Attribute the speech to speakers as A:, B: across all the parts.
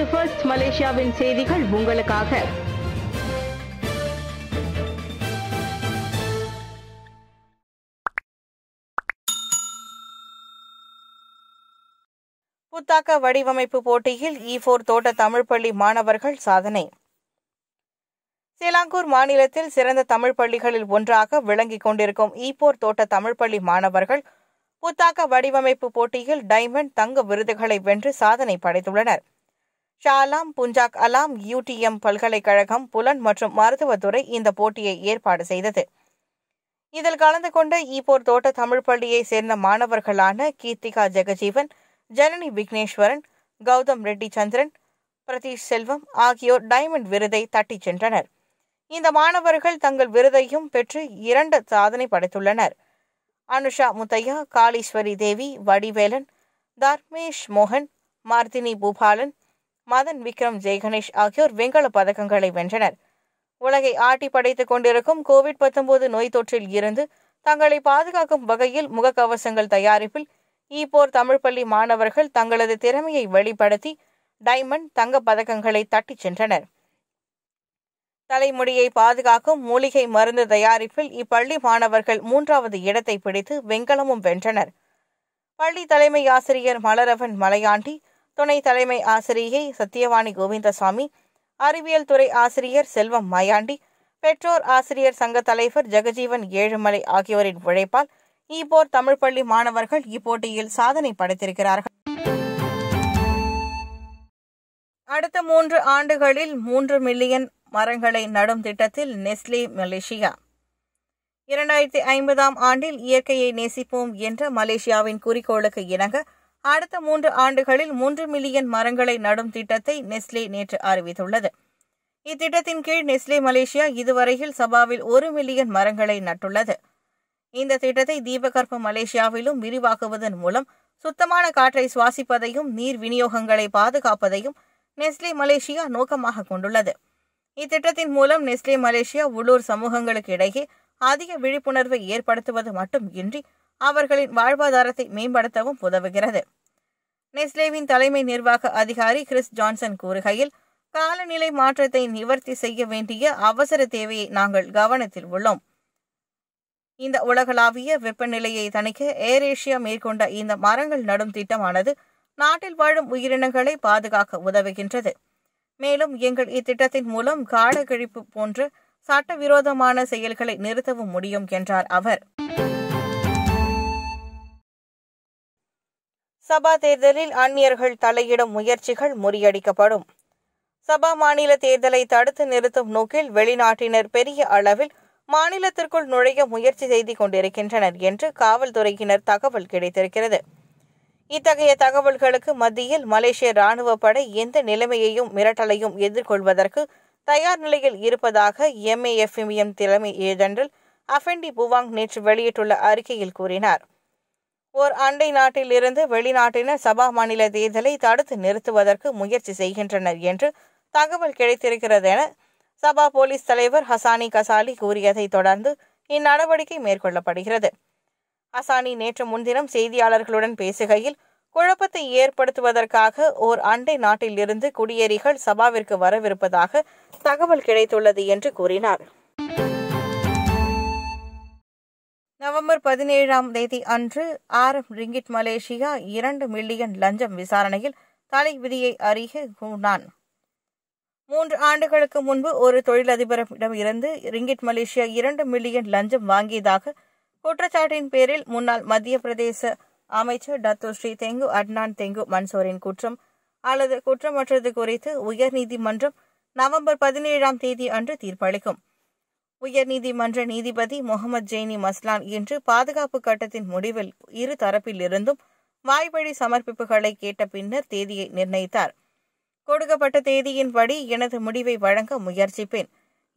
A: இது ஃபர்ஸ்ட் மலேசியாவின் செய்திகள் உங்களுக்காக புத்தாக்க வடிவமைப்பு போட்டியில் போர் தோட்ட தமிழ் பள்ளி மாணவர்கள் சாதனை சேலாங்கூர் மாநிலத்தில் சிறந்த தமிழ் பள்ளிகளில் ஒன்றாக விளங்கிக் கொண்டிருக்கும் போர் தோட்ட தமிழ் பள்ளி மாணவர்கள் புத்தாக்க வடிவமைப்பு போட்டியில் டைமண்ட் தங்க விருதுகளை வென்று சாதனை படைத்துள்ளனர் ஷாலாம் புஞ்சாக் அலாம் யூடிஎம் பல்கலைக்கழகம் புலன் மற்றும் மருத்துவத்துறை இந்த போட்டியை ஏற்பாடு செய்தது இதில் கலந்து கொண்ட ஈப்போர் தோட்ட தமிழ் பள்ளியை சேர்ந்த மாணவர்களான கீர்த்திகா ஜெகஜீவன் ஜனனி விக்னேஸ்வரன் கௌதம் ரெட்டி சந்திரன் பிரதீஷ் செல்வம் ஆகியோர் டைமண்ட் விருதை தட்டிச் சென்றனர் இந்த மாணவர்கள் தங்கள் விருதையும் பெற்று இரண்டு சாதனை படைத்துள்ளனர் அனுஷா முத்தையா காளீஸ்வரி தேவி வடிவேலன் தர்மேஷ் மோகன் மார்த்தினி பூபாலன் மதன் விக்ரம் ஜெய்கணேஷ் ஆகியோர் வெண்கல பதக்கங்களை வென்றனர் உலகை ஆட்டி படைத்துக் கொண்டிருக்கும் கோவிட் பத்தொன்பது நோய் தொற்றில் இருந்து தங்களை பாதுகாக்கும் வகையில் முகக்கவசங்கள் தயாரிப்பில் ஈப்போர் தமிழ் பள்ளி மாணவர்கள் தங்களது திறமையை வெளிப்படுத்தி டைமண்ட் தங்க பதக்கங்களை தட்டிச் சென்றனர் தலைமுடியை பாதுகாக்கும் மூலிகை மருந்து தயாரிப்பில் இப்பள்ளி மாணவர்கள் மூன்றாவது இடத்தை பிடித்து வெண்கலமும் வென்றனர் பள்ளி தலைமை ஆசிரியர் மலரவன் மலையாண்டி துணை தலைமை ஆசிரியை சத்தியவாணி கோவிந்தசாமி அறிவியல் துறை ஆசிரியர் செல்வம் மயாண்டி பெற்றோர் ஆசிரியர் சங்க தலைவர் ஜெகஜீவன் ஏழுமலை ஆகியோரின் உழைப்பால் இப்போர் தமிழ் பள்ளி மாணவர்கள் இப்போட்டியில் சாதனை படைத்திருக்கிறார்கள் அடுத்த மூன்று ஆண்டுகளில் மூன்று மில்லியன் மரங்களை நடும் திட்டத்தில் நெஸ்லே மலேசியா இரண்டாயிரத்தி ஐம்பதாம் ஆண்டில் இயற்கையை நேசிப்போம் என்ற மலேசியாவின் குறிக்கோளுக்கு இணங்க அடுத்த மூன்று ஆண்டுகளில் மூன்று மில்லியன் மரங்களை நடும் திட்டத்தை நெஸ்லே நேற்று அறிவித்துள்ளது இத்திட்டத்தின் கீழ் நெஸ்லே மலேசியா இதுவரையில் சபாவில் ஒரு மில்லியன் மரங்களை நட்டுள்ளது இந்த திட்டத்தை தீபகற்ப மலேசியாவிலும் விரிவாக்குவதன் மூலம் சுத்தமான காற்றை சுவாசிப்பதையும் நீர் விநியோகங்களை பாதுகாப்பதையும் நெஸ்லே மலேசியா நோக்கமாக கொண்டுள்ளது இத்திட்டத்தின் மூலம் நெஸ்லே மலேசியா உள்ளூர் சமூகங்களுக்கு இடையே அதிக விழிப்புணர்வை ஏற்படுத்துவது மட்டும் இன்றி அவர்களின் வாழ்வாதாரத்தை மேம்படுத்தவும் உதவுகிறது நெஸ்லேவின் தலைமை நிர்வாக அதிகாரி கிறிஸ் ஜான்சன் கூறுகையில் காலநிலை மாற்றத்தை நிவர்த்தி செய்ய வேண்டிய அவசர தேவையை நாங்கள் கவனத்தில் உள்ளோம் இந்த உலகளாவிய வெப்பநிலையை தணிக்க ஏர் ஏஷியா மேற்கொண்ட இந்த மரங்கள் நடும் திட்டமானது நாட்டில் வாழும் உயிரினங்களை பாதுகாக்க உதவுகின்றது மேலும் எங்கள் இத்திட்டத்தின் மூலம் காடகழிப்பு போன்ற சட்டவிரோதமான செயல்களை நிறுத்தவும் முடியும் என்றார் அவர் சபா தேர்தலில் அந்நியர்கள் தலையிடும் முயற்சிகள் முறியடிக்கப்படும் சபா மாநில தேர்தலை தடுத்து நிறுத்தும் நோக்கில் வெளிநாட்டினர் பெரிய அளவில் மாநிலத்திற்குள் நுழைய முயற்சி செய்து கொண்டிருக்கின்றனர் என்று காவல்துறையினர் தகவல் கிடைத்திருக்கிறது இத்தகைய தகவல்களுக்கு மத்தியில் மலேசிய ராணுவ படை எந்த நிலைமையையும் மிரட்டலையும் எதிர்கொள்வதற்கு தயார் நிலையில் இருப்பதாக எம்ஏஎஃப்எம்எம் தலைமை ஜெனரல் அஃபெண்டி புவாங் நேற்று வெளியிட்டுள்ள அறிக்கையில் கூறினார் ஓர் அண்டை நாட்டிலிருந்து வெளிநாட்டினர் சபா மாநில தேர்தலை தடுத்து நிறுத்துவதற்கு முயற்சி செய்கின்றனர் என்று தகவல் கிடைத்திருக்கிறது என சபா போலீஸ் தலைவர் ஹசானி கசாலி கூறியதை தொடர்ந்து இந்நடவடிக்கை மேற்கொள்ளப்படுகிறது ஹசானி நேற்று முன்தினம் செய்தியாளர்களுடன் பேசுகையில் குழப்பத்தை ஏற்படுத்துவதற்காக ஓர் அண்டை நாட்டிலிருந்து குடியேறிகள் சபாவிற்கு வரவிருப்பதாக தகவல் கிடைத்துள்ளது என்று கூறினார் நவம்பர் பதினேழாம் தேதி அன்று ஆர் எஃப் ரிங்கிட் மலேசியா இரண்டு மில்லியன் லஞ்சம் விசாரணையில் தலை விதியை அறிக கூடான் மூன்று ஆண்டுகளுக்கு முன்பு ஒரு தொழிலதிபரிடம் இருந்து ரிங்கிட் மலேசியா இரண்டு மில்லியன் லஞ்சம் வாங்கியதாக குற்றச்சாட்டின் பேரில் முன்னாள் மத்திய பிரதேச அமைச்சர் Datuk Seri Tengku Adnan Tengku மன்சோரின் குற்றம் அல்லது குற்றமற்றது குறித்து உயர்நீதிமன்றம் நவம்பர் பதினேழாம் தேதி அன்று தீர்ப்பளிக்கும் உயர்நீதிமன்ற நீதிபதி முகமது ஜெய்னி மஸ்லான் இன்று பாதுகாப்பு கட்டத்தின் முடிவில் இரு தரப்பிலிருந்தும் வாய்வழி சமர்ப்பிப்புகளை கேட்ட பின்னர் தேதியை நிர்ணயித்தார் கொடுக்கப்பட்ட தேதியின்படி எனது முடிவை வழங்க முயற்சிப்பேன்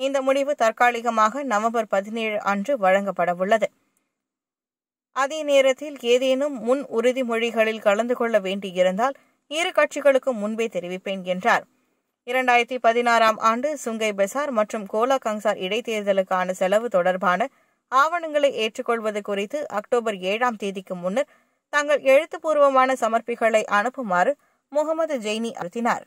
A: இந்த முடிவு தற்காலிகமாக நவம்பர் பதினேழு அன்று வழங்கப்படவுள்ளது அதே நேரத்தில் ஏதேனும் முன் உறுதிமொழிகளில் கலந்து கொள்ள வேண்டியிருந்தால் இரு கட்சிகளுக்கும் முன்பே தெரிவிப்பேன் என்றார் இரண்டாயிரத்தி பதினாறாம் ஆண்டு சுங்கை பெசார் மற்றும் கோலா கங்சார் இடைத்தேர்தலுக்கான செலவு தொடர்பான ஆவணங்களை ஏற்றுக்கொள்வது குறித்து அக்டோபர் ஏழாம் தேதிக்கு முன்னர் தங்கள் எழுத்துப்பூர்வமான சமர்ப்பிகளை அனுப்புமாறு முகமது ஜெய்னி அழுத்தினார்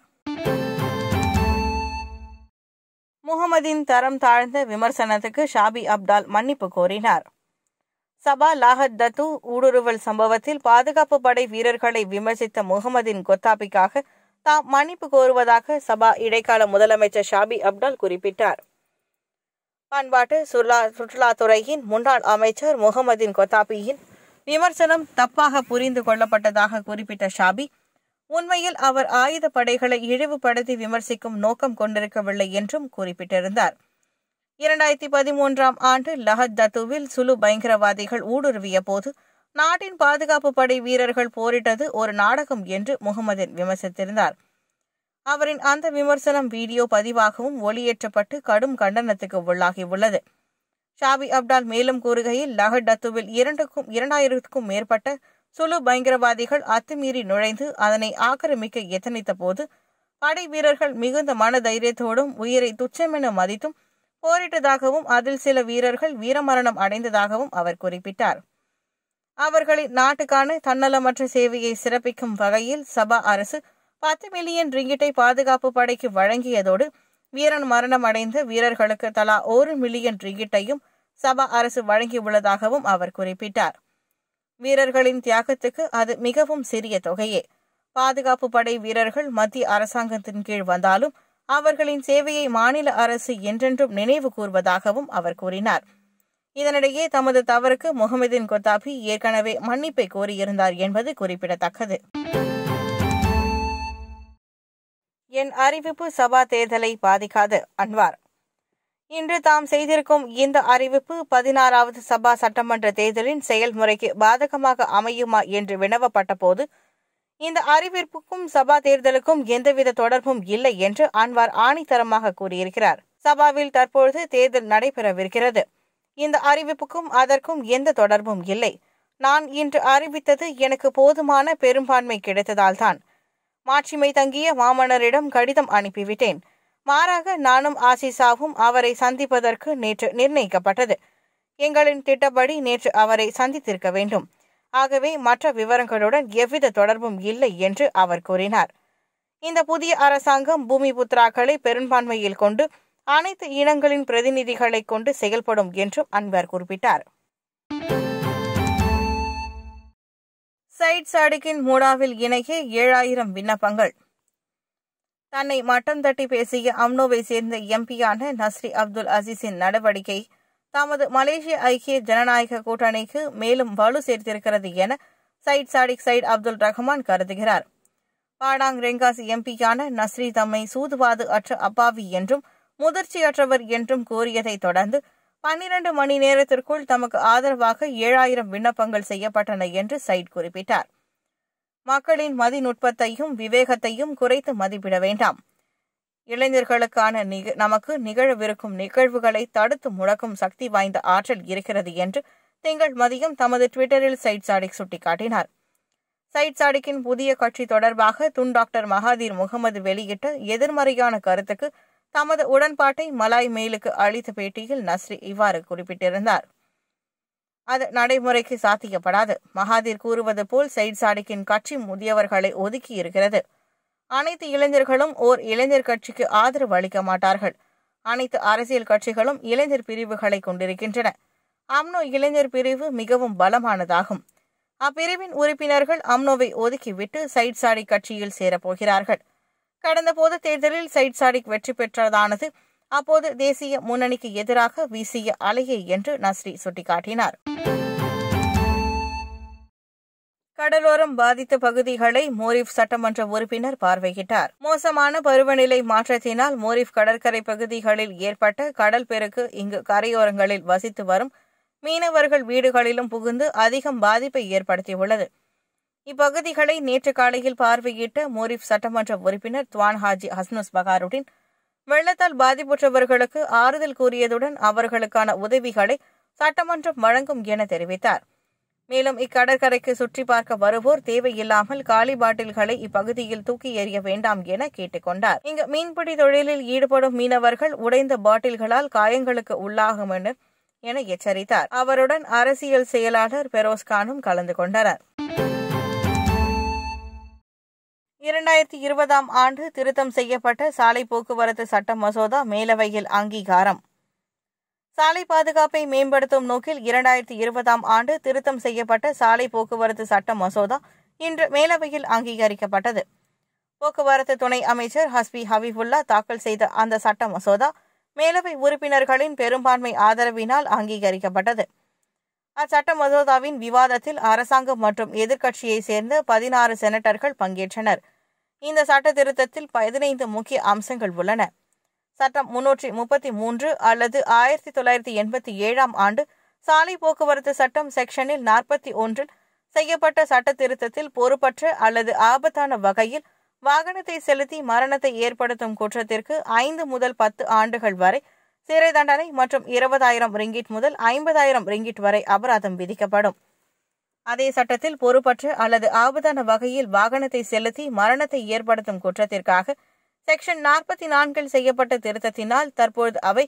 A: முகமதின் தரம் தாழ்ந்த விமர்சனத்துக்கு ஷாபி அப்டால் மன்னிப்பு கோரினார் சபா லாகத் தத்து ஊடுருவல் சம்பவத்தில் பாதுகாப்பு படை வீரர்களை விமர்சித்த முகமதின் கொத்தாபிக்காக தாம் மன்னிப்பு கோருவதாக சபா இடைக்கால முதலமைச்சர் ஷாபி அப்டால் குறிப்பிட்டார் பண்பாட்டு சுற்றுலா சுற்றுலாத்துறையின் முன்னாள் அமைச்சர் முகமதின் கொத்தாபியின் விமர்சனம் தப்பாக புரிந்து கொள்ளப்பட்டதாக குறிப்பிட்ட ஷாபி உண்மையில் அவர் ஆயுத படைகளை இழிவுபடுத்தி விமர்சிக்கும் நோக்கம் கொண்டிருக்கவில்லை என்றும் குறிப்பிட்டிருந்தார் இரண்டாயிரத்தி பதிமூன்றாம் ஆண்டு லஹத் தத்துவில் சுலு பயங்கரவாதிகள் ஊடுருவிய போது நாட்டின் பாதுகாப்பு படை வீரர்கள் போரிட்டது ஒரு நாடகம் என்று முகமதின் விமர்சித்திருந்தார் அவரின் அந்த விமர்சனம் வீடியோ பதிவாகவும் ஒளியேற்றப்பட்டு கடும் கண்டனத்துக்கு உள்ளாகி உள்ளது ஷாபி அப்டால் மேலும் கூறுகையில் லஹட் டத்துவில் இரண்டுக்கும் இரண்டாயிரத்துக்கும் மேற்பட்ட சுலு பயங்கரவாதிகள் அத்துமீறி நுழைந்து அதனை ஆக்கிரமிக்க எத்தனைத்த போது படை வீரர்கள் மிகுந்த மன தைரியத்தோடும் உயிரை துச்சமென மதித்தும் போரிட்டதாகவும் அதில் சில வீரர்கள் வீரமரணம் அடைந்ததாகவும் அவர் குறிப்பிட்டார் அவர்களின் நாட்டுக்கான தன்னலமற்ற சேவையை சிறப்பிக்கும் வகையில் சபா அரசு பத்து மில்லியன் ரிங்கிட்டை பாதுகாப்பு படைக்கு வழங்கியதோடு வீரன் மரணம் அடைந்த வீரர்களுக்கு தலா ஒரு மில்லியன் ரிங்கிட்டையும் சபா அரசு வழங்கியுள்ளதாகவும் அவர் குறிப்பிட்டார் வீரர்களின் தியாகத்துக்கு அது மிகவும் சிறிய தொகையே பாதுகாப்பு படை வீரர்கள் மத்திய அரசாங்கத்தின் கீழ் வந்தாலும் அவர்களின் சேவையை மாநில அரசு என்றென்றும் நினைவு கூர்வதாகவும் அவர் கூறினார் இதனிடையே தமது தவறுக்கு முகமதின் கொத்தாபி ஏற்கனவே மன்னிப்பை கோரியிருந்தார் என்பது குறிப்பிடத்தக்கது என் அறிவிப்பு சபா தேர்தலை பாதிக்காது அன்வார் இன்று தாம் செய்திருக்கும் இந்த அறிவிப்பு பதினாறாவது சபா சட்டமன்ற தேர்தலின் செயல்முறைக்கு பாதகமாக அமையுமா என்று வினவப்பட்ட போது இந்த அறிவிப்புக்கும் சபா தேர்தலுக்கும் எந்தவித தொடர்பும் இல்லை என்று அன்வார் ஆணித்தரமாக கூறியிருக்கிறார் சபாவில் தற்பொழுது தேர்தல் நடைபெறவிருக்கிறது இந்த அறிவிப்புக்கும் அதற்கும் எந்த தொடர்பும் இல்லை நான் இன்று அறிவித்தது எனக்கு போதுமான பெரும்பான்மை கிடைத்ததால்தான் மாட்சிமை தங்கிய மாமன்னரிடம் கடிதம் அனுப்பிவிட்டேன் மாறாக நானும் ஆசிசாவும் அவரை சந்திப்பதற்கு நேற்று நிர்ணயிக்கப்பட்டது எங்களின் திட்டப்படி நேற்று அவரை சந்தித்திருக்க வேண்டும் ஆகவே மற்ற விவரங்களுடன் எவ்வித தொடர்பும் இல்லை என்று அவர் கூறினார் இந்த புதிய அரசாங்கம் பூமி புத்திராக்களை பெரும்பான்மையில் கொண்டு அனைத்து இனங்களின் பிரதிநிதிகளை கொண்டு செயல்படும் என்றும் அன்பர் குறிப்பிட்டார் சயிட் சாடிக்கின் மூடாவில் இணைய ஏழாயிரம் விண்ணப்பங்கள் தன்னை மட்டம் தட்டி பேசிய அம்னோவை சேர்ந்த எம்பியான நஸ்ரி அப்துல் அசீஸின் நடவடிக்கை தமது மலேசிய ஐக்கிய ஜனநாயக கூட்டணிக்கு மேலும் வலு சேர்த்திருக்கிறது என சயிட் சாடிக் சயிட் அப்துல் ரஹ்மான் கருதுகிறார் பாடாங் ரெங்காஸ் எம்பியான நஸ்ரி தம்மை சூதுவாது அற்ற அப்பாவி என்றும் முதிர்ச்சியற்றவர் என்றும் கூறியதை தொடர்ந்து பன்னிரண்டு மணி நேரத்திற்குள் தமக்கு ஆதரவாக ஏழாயிரம் விண்ணப்பங்கள் செய்யப்பட்டன என்று சைட் குறிப்பிட்டார் மக்களின் மதிநுட்பத்தையும் விவேகத்தையும் குறைத்து மதிப்பிட வேண்டாம் இளைஞர்களுக்கான நமக்கு நிகழவிருக்கும் நிகழ்வுகளை தடுத்து முழக்கும் சக்தி வாய்ந்த ஆற்றல் இருக்கிறது என்று திங்கள் மதியம் தமது டுவிட்டரில் சைட் சாடிக் சுட்டிக்காட்டினார் சைட் சாடிக்கின் புதிய கட்சி தொடர்பாக துன் டாக்டர் மகாதீர் முகமது வெளியிட்ட எதிர்மறையான கருத்துக்கு தமது உடன்பாட்டை மலாய் மெயிலுக்கு அளித்த பேட்டியில் நஸ்ரி இவ்வாறு குறிப்பிட்டிருந்தார் அது நடைமுறைக்கு சாத்தியப்படாது மகாதீர் கூறுவது போல் சைட் சாடிக்கின் கட்சி முதியவர்களை ஒதுக்கி இருக்கிறது அனைத்து இளைஞர்களும் ஓர் இளைஞர் கட்சிக்கு ஆதரவு அளிக்க மாட்டார்கள் அனைத்து அரசியல் கட்சிகளும் இளைஞர் பிரிவுகளை கொண்டிருக்கின்றன அம்னோ இளைஞர் பிரிவு மிகவும் பலமானதாகும் அப்பிரிவின் உறுப்பினர்கள் அம்னோவை ஒதுக்கிவிட்டு சைட் சாடி கட்சியில் சேரப்போகிறார்கள் கடந்த போது தேர்தலில் சைட் சாடிக் வெற்றி பெற்றதானது அப்போது தேசிய முன்னணிக்கு எதிராக வீசிய அலையை என்று நஸ்ரி சுட்டிக்காட்டினார் கடலோரம் பாதித்த பகுதிகளை மோரிஃப் சட்டமன்ற உறுப்பினர் பார்வையிட்டார் மோசமான பருவநிலை மாற்றத்தினால் மோரிஃப் கடற்கரை பகுதிகளில் ஏற்பட்ட கடல் பெருக்கு இங்கு கரையோரங்களில் வசித்து வரும் மீனவர்கள் வீடுகளிலும் புகுந்து அதிகம் பாதிப்பை ஏற்படுத்தியுள்ளது இப்பகுதிகளை நேற்று காலையில் பார்வையிட்ட மோரிப் சட்டமன்ற உறுப்பினர் துவான் ஹாஜி ஹஸ்னுஸ் பகாருடன் வெள்ளத்தால் பாதிப்புற்றவர்களுக்கு ஆறுதல் கூறியதுடன் அவர்களுக்கான உதவிகளை சட்டமன்றம் வழங்கும் என தெரிவித்தார் மேலும் இக்கடற்கரைக்கு சுற்றி பார்க்க வருவோர் தேவையில்லாமல் காலி பாட்டில்களை இப்பகுதியில் தூக்கி எறிய வேண்டாம் என கேட்டுக்கொண்டார் இங்கு மீன்பிடி தொழிலில் ஈடுபடும் மீனவர்கள் உடைந்த பாட்டில்களால் காயங்களுக்கு உள்ளாகும் என எச்சரித்தார் அவருடன் அரசியல் செயலாளர் பெரோஸ்கானும் கலந்து கொண்டனர் இரண்டாயிரத்தி இருபதாம் ஆண்டு திருத்தம் செய்யப்பட்ட சாலை போக்குவரத்து சட்ட மசோதா மேலவையில் அங்கீகாரம் சாலை பாதுகாப்பை மேம்படுத்தும் நோக்கில் இரண்டாயிரத்தி இருபதாம் ஆண்டு திருத்தம் செய்யப்பட்ட சாலை போக்குவரத்து சட்ட மசோதா இன்று மேலவையில் அங்கீகரிக்கப்பட்டது போக்குவரத்து துணை அமைச்சர் ஹஸ்பி ஹபீபுல்லா தாக்கல் செய்த அந்த சட்ட மசோதா மேலவை உறுப்பினர்களின் பெரும்பான்மை ஆதரவினால் அங்கீகரிக்கப்பட்டது அச்சட்ட மசோதாவின் விவாதத்தில் அரசாங்கம் மற்றும் எதிர்க்கட்சியைச் சேர்ந்த பதினாறு செனட்டர்கள் பங்கேற்றனர் இந்த சட்ட திருத்தத்தில் பதினைந்து முக்கிய அம்சங்கள் உள்ளன சட்டம் முன்னூற்றி முப்பத்தி மூன்று அல்லது ஆயிரத்தி தொள்ளாயிரத்தி எண்பத்தி ஏழாம் ஆண்டு சாலை போக்குவரத்து சட்டம் செக்ஷனில் நாற்பத்தி ஒன்றில் செய்யப்பட்ட சட்ட திருத்தத்தில் பொறுப்பற்ற அல்லது ஆபத்தான வகையில் வாகனத்தை செலுத்தி மரணத்தை ஏற்படுத்தும் குற்றத்திற்கு ஐந்து முதல் பத்து ஆண்டுகள் வரை சிறை தண்டனை மற்றும் இருபதாயிரம் ரிங்கிட் முதல் ஐம்பதாயிரம் ரிங்கிட் வரை அபராதம் விதிக்கப்படும் அதே சட்டத்தில் பொறுப்பற்ற அல்லது ஆபத்தான வகையில் வாகனத்தை செலுத்தி மரணத்தை ஏற்படுத்தும் குற்றத்திற்காக செக்ஷன் நாற்பத்தி நான்கில் செய்யப்பட்ட திருத்தத்தினால் தற்போது அவை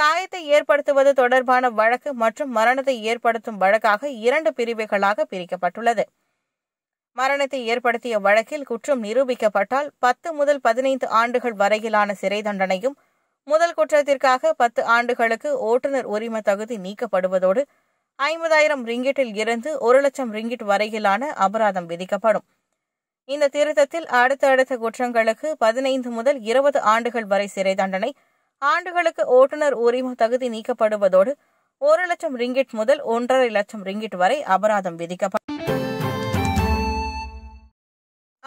A: காயத்தை ஏற்படுத்துவது தொடர்பான வழக்கு மற்றும் மரணத்தை ஏற்படுத்தும் வழக்காக இரண்டு பிரிவுகளாக பிரிக்கப்பட்டுள்ளது மரணத்தை ஏற்படுத்திய வழக்கில் குற்றம் நிரூபிக்கப்பட்டால் பத்து முதல் பதினைந்து ஆண்டுகள் வரையிலான சிறை தண்டனையும் முதல் குற்றத்திற்காக பத்து ஆண்டுகளுக்கு ஓட்டுநர் உரிமை தகுதி நீக்கப்படுவதோடு ஐம்பதாயிரம் ரிங்கிட்டில் இருந்து ஒரு லட்சம் ரிங்கிட் வரையிலான அபராதம் விதிக்கப்படும் இந்த திருத்தத்தில் அடுத்தடுத்த குற்றங்களுக்கு பதினைந்து முதல் இருபது ஆண்டுகள் வரை சிறை தண்டனை ஆண்டுகளுக்கு ஓட்டுநர் உரிம தகுதி நீக்கப்படுவதோடு ஒரு லட்சம் ரிங்கிட் முதல் ஒன்றரை லட்சம் ரிங்கிட் வரை அபராதம் விதிக்கப்படும்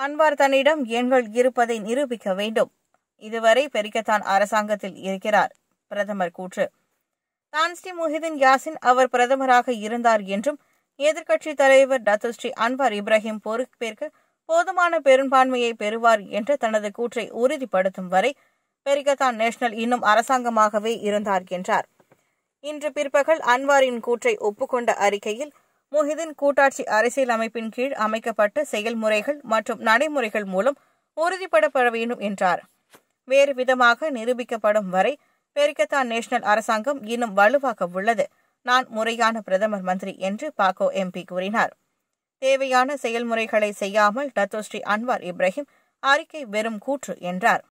A: அன்பார் தன்னிடம் எண்கள் இருப்பதை நிரூபிக்க வேண்டும் இதுவரை பெரிக்கத்தான் அரசாங்கத்தில் இருக்கிறார் பிரதமர் கூற்று தான் ஸ்ரீ முஹிதின் யாசின் அவர் பிரதமராக இருந்தார் என்றும் எதிர்க்கட்சித் தலைவர் டாக்டர் ஸ்ரீ அன்வார் இப்ராஹிம் பொறுப்பேற்க போதுமான பெரும்பான்மையை பெறுவார் என்று தனது கூற்றை உறுதிப்படுத்தும் வரை பெரிகத்தான் நேஷனல் இன்னும் அரசாங்கமாகவே இருந்தார் என்றார் இன்று பிற்பகல் அன்வாரின் கூற்றை ஒப்புக்கொண்ட அறிக்கையில் முஹிதின் கூட்டாட்சி அரசியல் அமைப்பின் கீழ் அமைக்கப்பட்ட செயல்முறைகள் மற்றும் நடைமுறைகள் மூலம் உறுதிப்படப்பட வேண்டும் என்றார் வேறு விதமாக நிரூபிக்கப்படும் வரை பெரிகத்தா நேஷனல் அரசாங்கம் இன்னும் வலுவாக உள்ளது நான் முறையான பிரதமர் மந்திரி என்று பாகோ எம்பி கூறினார் தேவையான செயல்முறைகளை செய்யாமல் டத்தோஸ்ரீ அன்வார் இப்ராஹிம் அறிக்கை வெறும் கூற்று என்றார்